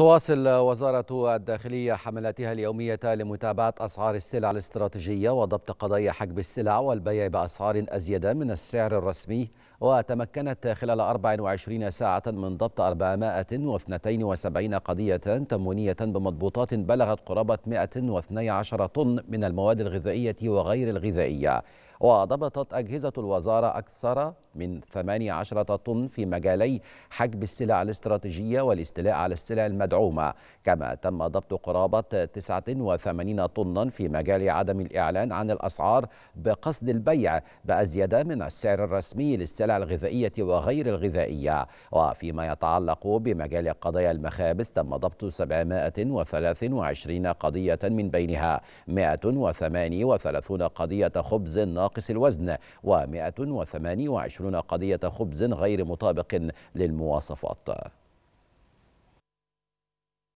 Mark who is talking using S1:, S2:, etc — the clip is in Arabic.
S1: تواصل وزارة الداخلية حملاتها اليومية لمتابعة أسعار السلع الاستراتيجية وضبط قضايا حجب السلع والبيع بأسعار أزيد من السعر الرسمي وتمكنت خلال 24 ساعة من ضبط 472 قضية تموينية بمضبوطات بلغت قرابة 112 طن من المواد الغذائية وغير الغذائية وضبطت أجهزة الوزارة أكثر من 18 طن في مجالي حجب السلع الاستراتيجية والاستيلاء على السلع المدعومة كما تم ضبط قرابة 89 طنا في مجال عدم الإعلان عن الأسعار بقصد البيع بأزيد من السعر الرسمي للسلع الغذائية وغير الغذائية وفيما يتعلق بمجال قضايا المخابز تم ضبط 723 قضية من بينها 138 قضية خبز ناقص ناقص الوزن و128 قضية خبز غير مطابق للمواصفات